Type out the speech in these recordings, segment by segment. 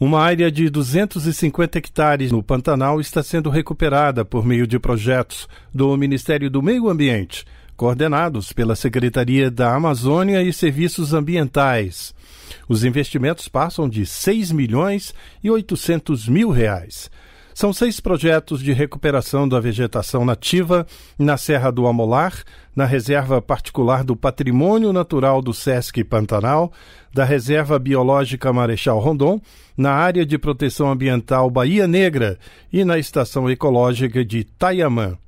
Uma área de 250 hectares no Pantanal está sendo recuperada por meio de projetos do Ministério do Meio Ambiente, coordenados pela Secretaria da Amazônia e Serviços Ambientais. Os investimentos passam de 6 milhões e 800 mil reais. São seis projetos de recuperação da vegetação nativa na Serra do Amolar, na Reserva Particular do Patrimônio Natural do Sesc Pantanal, da Reserva Biológica Marechal Rondon, na Área de Proteção Ambiental Bahia Negra e na Estação Ecológica de Taiamã.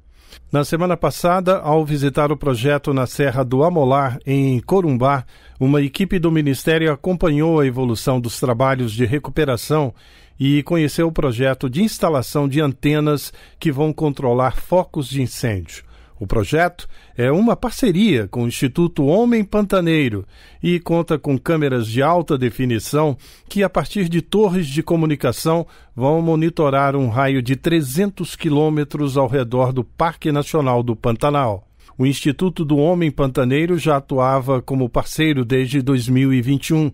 Na semana passada, ao visitar o projeto na Serra do Amolar, em Corumbá, uma equipe do Ministério acompanhou a evolução dos trabalhos de recuperação e conheceu o projeto de instalação de antenas que vão controlar focos de incêndio. O projeto é uma parceria com o Instituto Homem Pantaneiro e conta com câmeras de alta definição que, a partir de torres de comunicação, vão monitorar um raio de 300 quilômetros ao redor do Parque Nacional do Pantanal. O Instituto do Homem Pantaneiro já atuava como parceiro desde 2021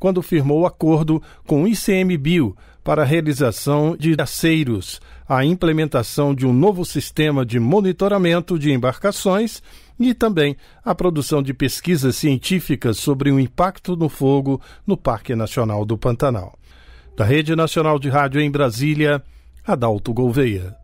quando firmou acordo com o ICMBio para a realização de aceiros, a implementação de um novo sistema de monitoramento de embarcações e também a produção de pesquisas científicas sobre o impacto do fogo no Parque Nacional do Pantanal. Da Rede Nacional de Rádio em Brasília, Adalto Gouveia.